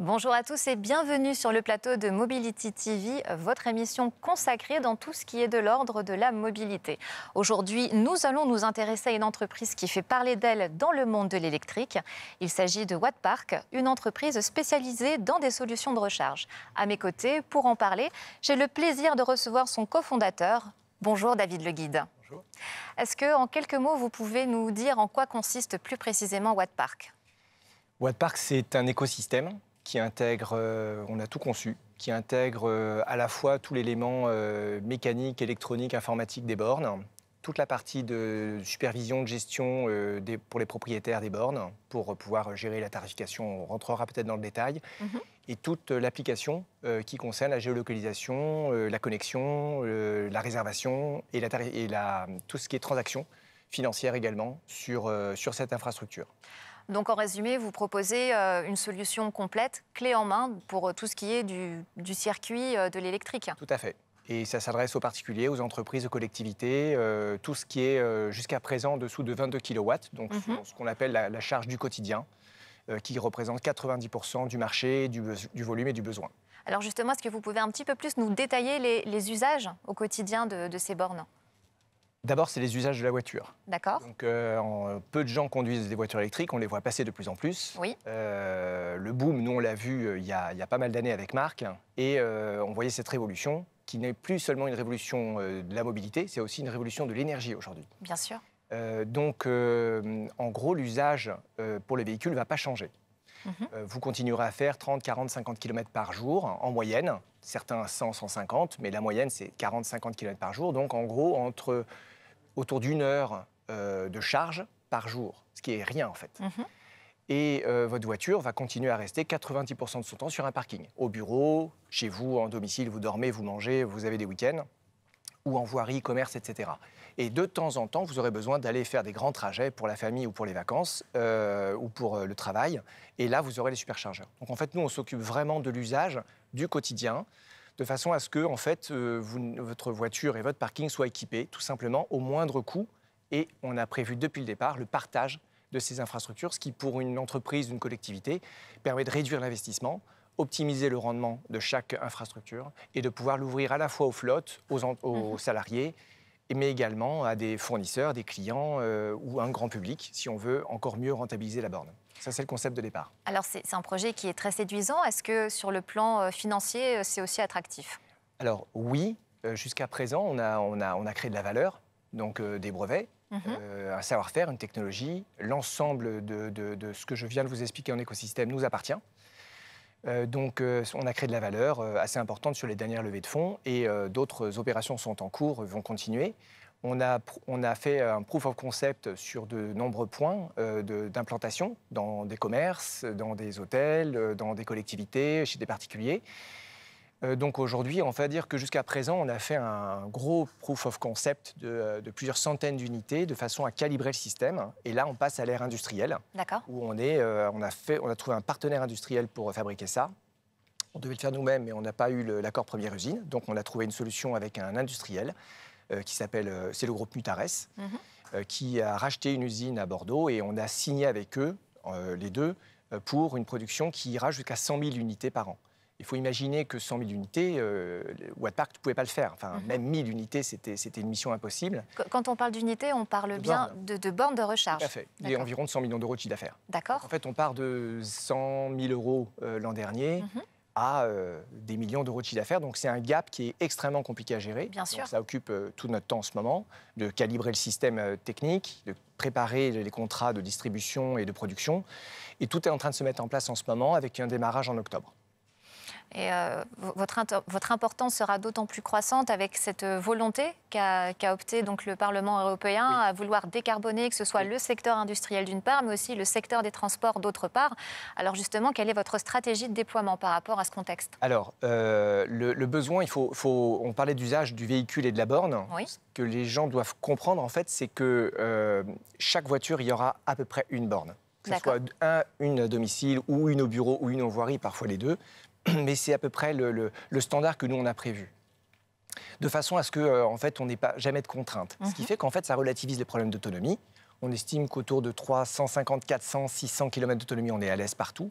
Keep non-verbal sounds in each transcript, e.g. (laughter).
Bonjour à tous et bienvenue sur le plateau de Mobility TV, votre émission consacrée dans tout ce qui est de l'ordre de la mobilité. Aujourd'hui, nous allons nous intéresser à une entreprise qui fait parler d'elle dans le monde de l'électrique. Il s'agit de Wattpark, une entreprise spécialisée dans des solutions de recharge. À mes côtés, pour en parler, j'ai le plaisir de recevoir son cofondateur. Bonjour David Le Guide. Bonjour. Est-ce que, en quelques mots, vous pouvez nous dire en quoi consiste plus précisément Wattpark Wattpark, c'est un écosystème qui intègre, euh, on a tout conçu, qui intègre euh, à la fois tout l'élément euh, mécanique, électronique, informatique des bornes, toute la partie de supervision, de gestion des, pour les propriétaires des bornes, pour pouvoir gérer la tarification, on rentrera peut-être dans le détail, mhm. et toute l'application qui concerne la géolocalisation, la connexion, la réservation et, la et tout ce qui est transaction financière également sur, sur cette infrastructure. Donc en résumé, vous proposez euh, une solution complète, clé en main, pour euh, tout ce qui est du, circuit euh, de l'électrique. Tout à fait. Et ça s'adresse aux particuliers, aux entreprises, aux collectivités, tout ce qui est jusqu'à présent en dessous de 22 kW, donc mhm. ce qu'on appelle la, charge du quotidien, qui représente 90% du marché, du, volume et du besoin. Alors justement, est-ce que vous pouvez un petit peu plus nous détailler les, usages au quotidien de ces bornes D'abord, c'est les usages de la voiture. D'accord. Donc, euh, euh, peu de gens conduisent des voitures électriques, on les voit passer de plus en plus. Oui. Euh, le boom, nous, on l'a vu il y, a, pas mal d'années avec Marc, et on voyait cette révolution qui n'est plus seulement une révolution de la mobilité, c'est aussi une révolution de l'énergie aujourd'hui. Bien sûr. donc, en gros, l'usage pour les véhicules ne va pas changer. Mhm. Vous continuerez à faire 30, 40, 50 km par jour hein, en moyenne, certains 100, 150, mais la moyenne c'est 40, 50 km par jour. Donc en gros, entre autour d'une heure euh, de charge par jour, ce qui est rien en fait. Mhm. Et euh, votre voiture va continuer à rester 90% de son temps sur un parking. Au bureau, chez vous, en domicile, vous dormez, vous mangez, vous avez des week-ends, ou en voirie, commerce, etc. Et de temps en temps, vous aurez besoin d'aller faire des grands trajets pour la famille ou pour les vacances euh, ou pour le travail. Et là, vous aurez les superchargeurs. Donc en fait, nous, on s'occupe vraiment de l'usage du quotidien de façon à ce que en fait, euh, votre voiture et votre parking soient équipés tout simplement au moindre coût. Et on a prévu depuis le départ le partage de ces infrastructures, ce qui pour une entreprise, une collectivité, permet de réduire l'investissement, optimiser le rendement de chaque infrastructure et de pouvoir l'ouvrir à la fois aux flottes, aux mmh. salariés mais également à des fournisseurs, des clients euh, ou un grand public, si on veut encore mieux rentabiliser la borne. Ça, c'est le concept de départ. Alors, c'est un projet qui est très séduisant. Est-ce que sur le plan euh, financier, euh, c'est aussi attractif Alors, oui. Jusqu'à présent, on a, on, a, créé de la valeur, donc des brevets, mhm. un savoir-faire, une technologie. L'ensemble de, ce que je viens de vous expliquer en écosystème nous appartient. Euh, donc euh, on a créé de la valeur euh, assez importante sur les dernières levées de fonds et d'autres opérations sont en cours, vont continuer. On a, fait un proof of concept sur de nombreux points d'implantation dans des commerces, dans des hôtels, dans des collectivités, chez des particuliers. Euh, donc aujourd'hui, on va dire que jusqu'à présent, on a fait un gros proof of concept de, euh, plusieurs centaines d'unités de façon à calibrer le système. Et là, on passe à l'ère industrielle, où euh, on, a trouvé un partenaire industriel pour fabriquer ça. On devait le faire nous-mêmes, mais on n'a pas eu l'accord première usine. Donc on a trouvé une solution avec un industriel qui s'appelle, c'est le groupe Mutares, mhm. qui a racheté une usine à Bordeaux et on a signé avec eux, les deux, pour une production qui ira jusqu'à 100 000 unités par an. Il faut imaginer que 100 000 unités, euh, Wattpark ne pouvait pas le faire. Enfin, mhm. même 1000 unités, c'était une mission impossible. Quand on parle d'unités, on parle bien De, bornes de recharge. Tout à fait. Il y a environ 100 millions d'euros de chiffre d'affaires. D'accord. En fait, on part de 100 000 euros euh, l'an dernier. Mhm. à euh, des millions d'euros de chiffre d'affaires. Donc c'est un gap qui est extrêmement compliqué à gérer. Bien sûr. ça occupe tout notre temps en ce moment, de calibrer le système technique, de préparer les contrats de distribution et de production. Et tout est en train de se mettre en place en ce moment avec un démarrage en octobre. Et euh, votre, votre importance sera d'autant plus croissante avec cette euh, volonté qu'a opté donc le Parlement européen à vouloir décarboner, que ce soit le secteur industriel d'une part, mais aussi le secteur des transports d'autre part. Alors justement, quelle est votre stratégie de déploiement par rapport à ce contexte Alors, euh, le, besoin, il faut, on parlait d'usage du véhicule et de la borne. Ce que les gens doivent comprendre, en fait, c'est que chaque voiture, il y aura à peu près une borne que ce soit un, une à domicile ou une au bureau ou une en voirie, parfois les deux, (clears throat) mais c'est à peu près le, standard que nous, on a prévu de façon à ce que euh, en fait on n'ait pas jamais de contraintes. Ce qui mhm. fait qu'en fait ça relativise les problèmes d'autonomie. On estime qu'autour de 350, 400, 600 km d'autonomie, on est à l'aise partout.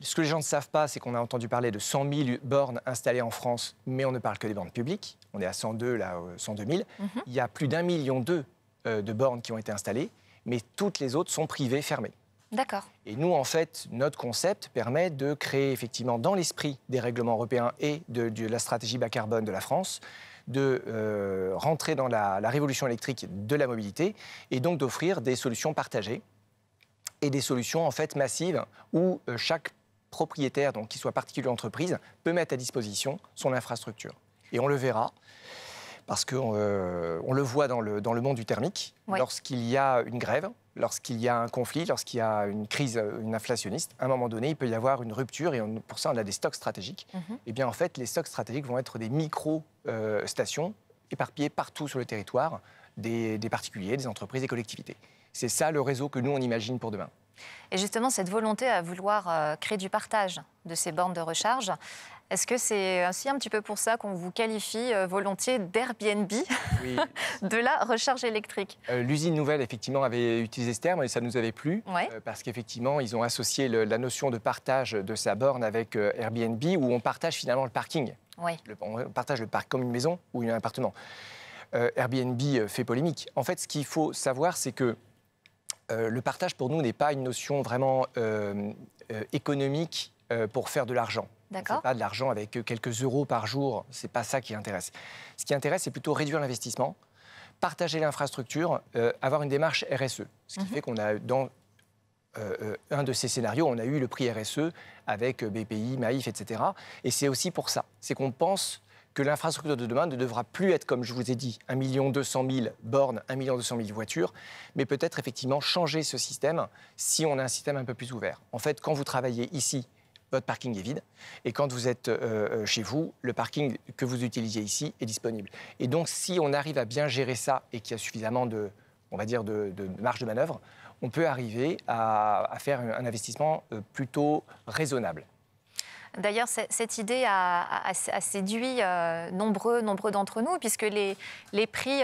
Ce que les gens ne savent pas, c'est qu'on a entendu parler de 100 000 bornes installées en France, mais on ne parle que des bornes publiques. On est à 102, là, 102 euh, 000. Mhm. Il y a plus d'un million deux euh, de bornes qui ont été installées, mais toutes les autres sont privées, fermées. D'accord. Et nous, en fait, notre concept permet de créer effectivement dans l'esprit des règlements européens et de, la stratégie bas carbone de la France, de euh, rentrer dans la, révolution électrique de la mobilité et donc d'offrir des solutions partagées et des solutions en fait massives où euh, chaque propriétaire, donc qu'il soit particulier ou entreprise, peut mettre à disposition son infrastructure. Et on le verra parce qu'on euh, le voit dans le, monde du thermique. Lorsqu'il y a une grève, lorsqu'il y a un conflit, lorsqu'il y a une crise, euh, une inflationniste, à un moment donné, il peut y avoir une rupture et pour ça, on a des stocks stratégiques. Mhm. Eh bien, en fait, les stocks stratégiques vont être des micro-stations euh, éparpillées partout sur le territoire des, des particuliers, des entreprises, des collectivités. C'est ça le réseau que nous, on imagine pour demain. Et justement, cette volonté à vouloir euh, créer du partage de ces bornes de recharge, est-ce que c'est ainsi un petit peu pour ça qu'on vous qualifie euh, volontiers d'Airbnb (laughs) de la recharge électrique euh, L'usine nouvelle, effectivement, avait utilisé ce terme et ça nous avait plu euh, parce qu'effectivement, ils ont associé la notion de partage de sa borne avec Airbnb où on partage finalement le parking. on partage le parc comme une maison ou un appartement. Airbnb fait polémique. En fait, ce qu'il faut savoir, c'est que le partage pour nous n'est pas une notion vraiment économique pour faire de l'argent n'est Pas de l'argent avec euh, quelques euros par jour, c'est pas ça qui intéresse. Ce qui intéresse, c'est plutôt réduire l'investissement, partager l'infrastructure, euh, avoir une démarche RSE. Ce qui mhm. fait qu'on a dans euh, un de ces scénarios, on a eu le prix RSE avec BPI, Maïf, etc. Et c'est aussi pour ça, c'est qu'on pense que l'infrastructure de demain ne devra plus être, comme je vous ai dit, 1 200 000 bornes, 1 200 000 voitures, mais peut-être effectivement changer ce système si on a un système un peu plus ouvert. En fait, quand vous travaillez ici votre parking est vide. Et quand vous êtes euh, euh, chez vous, le parking que vous utilisez ici est disponible. Et donc, si on arrive à bien gérer ça et qu'il y a suffisamment de, on va dire, de, marge de manœuvre, on peut arriver à, faire un investissement euh, plutôt raisonnable. D'ailleurs, cette idée a, séduit nombreux, nombreux d'entre nous, puisque les, les prix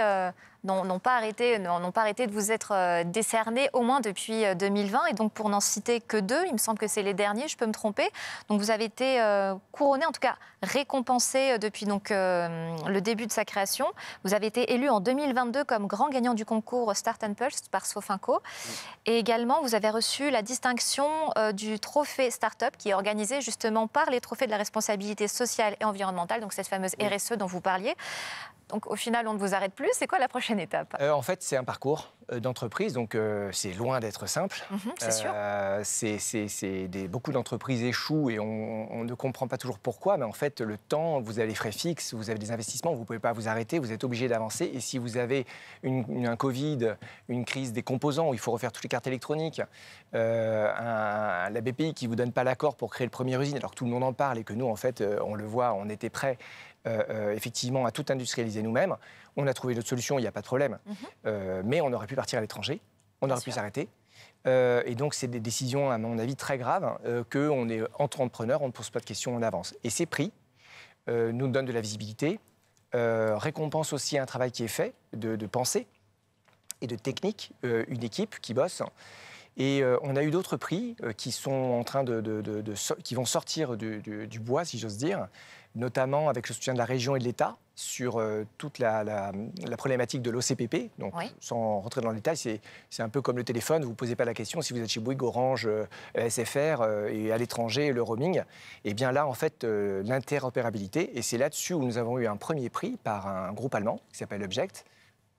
n'ont pas, arrêté, pas arrêté de vous être euh, décernés au moins depuis 2020. Euh, et donc, pour n'en citer que deux, il me semble que c'est les derniers, je peux me tromper. Donc, vous avez été euh, couronné, en tout cas récompensé depuis donc, le début de sa création. Vous avez été élu en 2022 comme grand gagnant du concours Start and Pulse par Sofinco. Et également, vous avez reçu la distinction du trophée Startup qui est organisé justement par les trophées de la responsabilité sociale et environnementale, donc cette fameuse RSE dont vous parliez. Donc au final, on ne vous arrête plus. C'est quoi la prochaine euh, en fait, c'est un parcours euh, d'entreprise, donc euh, c'est loin d'être simple. Mhm, c'est beaucoup d'entreprises échouent et on, ne comprend pas toujours pourquoi, mais en fait, le temps, vous avez les frais fixes, vous avez des investissements, vous ne pouvez pas vous arrêter, vous êtes obligé d'avancer. Et si vous avez une, un Covid, une crise des composants où il faut refaire toutes les cartes électroniques, la BPI qui ne vous donne pas l'accord pour créer le premier usine alors que tout le monde en parle et que nous, en fait, on le voit, on était prêts euh, euh, effectivement à tout industrialiser nous-mêmes. On a trouvé d'autres solutions, il n'y a pas de problème. Mhm. Euh, mais on aurait pu partir à l'étranger, on aurait pu s'arrêter. et donc, c'est des décisions, à mon avis, très graves, hein, que qu'on est entrepreneur, on ne pose pas de questions, on avance. Et ces prix nous donnent de la visibilité, récompensent aussi un travail qui est fait de, pensée et de technique, une équipe qui bosse. Et on a eu d'autres prix qui sont en train de, qui vont sortir du bois, si j'ose dire, notamment avec le soutien de la région et de l'État sur euh, toute la, problématique de l'OCPP. Donc, sans rentrer dans le détail, c'est un peu comme le téléphone, vous ne posez pas la question si vous êtes chez Bouygues, Orange, euh, SFR euh, et à l'étranger, le roaming. Et eh bien là, en fait, l'interopérabilité, et c'est là-dessus où nous avons eu un premier prix par un groupe allemand qui s'appelle Object.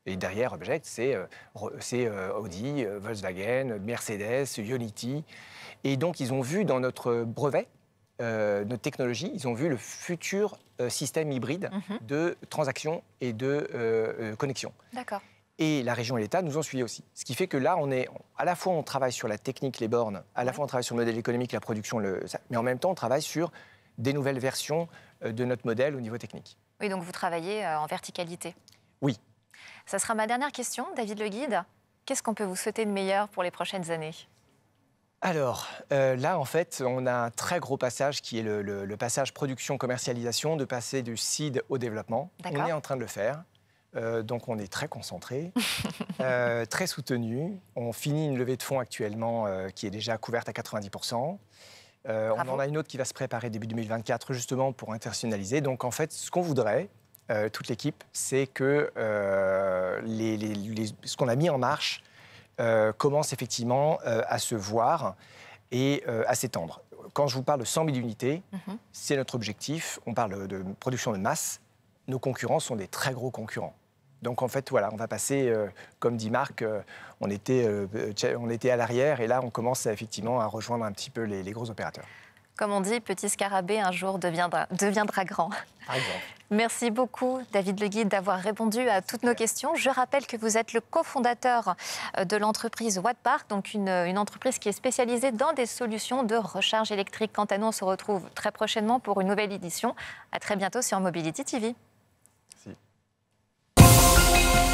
Et derrière Object, c'est Audi, Volkswagen, Mercedes, Unity. Et donc, ils ont vu dans notre brevet euh, notre technologie, ils ont vu le futur euh, système hybride mhm. de transactions et de euh, euh, connexions. D'accord. Et la région et l'État nous ont suivis aussi. Ce qui fait que là, on est à la fois on travaille sur la technique, les bornes, à la fois on travaille sur le modèle économique, la production, le, mais en même temps on travaille sur des nouvelles versions euh, de notre modèle au niveau technique. Oui, donc vous travaillez en verticalité. Oui. Ça sera ma dernière question, David Le Guide. Qu'est-ce qu'on peut vous souhaiter de meilleur pour les prochaines années alors euh, là, en fait, on a un très gros passage qui est le, passage production-commercialisation, de passer du seed au développement. On est en train de le faire. Euh, donc on est très concentré, (laughs) euh, très soutenu. On finit une levée de fonds actuellement qui est déjà couverte à 90%. on en a une autre qui va se préparer début 2024 justement pour internationaliser. Donc en fait, ce qu'on voudrait, toute l'équipe, c'est que ce qu'on a mis en marche euh, commence effectivement euh, à se voir et euh, à s'étendre. Quand je vous parle de 100 000 unités, mhm. c'est notre objectif. On parle de production de masse. Nos concurrents sont des très gros concurrents. Donc en fait, voilà, on va passer, comme dit Marc, on, était, à l'arrière et là, on commence effectivement à rejoindre un petit peu les gros opérateurs. Comme on dit, petit scarabée un jour deviendra, deviendra grand. Par exemple. Merci beaucoup, David Le d'avoir répondu à toutes nos questions. Je rappelle que vous êtes le cofondateur euh, de l'entreprise Wattpark, donc une, euh, une, entreprise qui est spécialisée dans des solutions de recharge électrique. Quant à nous, on se retrouve très prochainement pour une nouvelle édition. À très bientôt sur Mobility TV. Merci.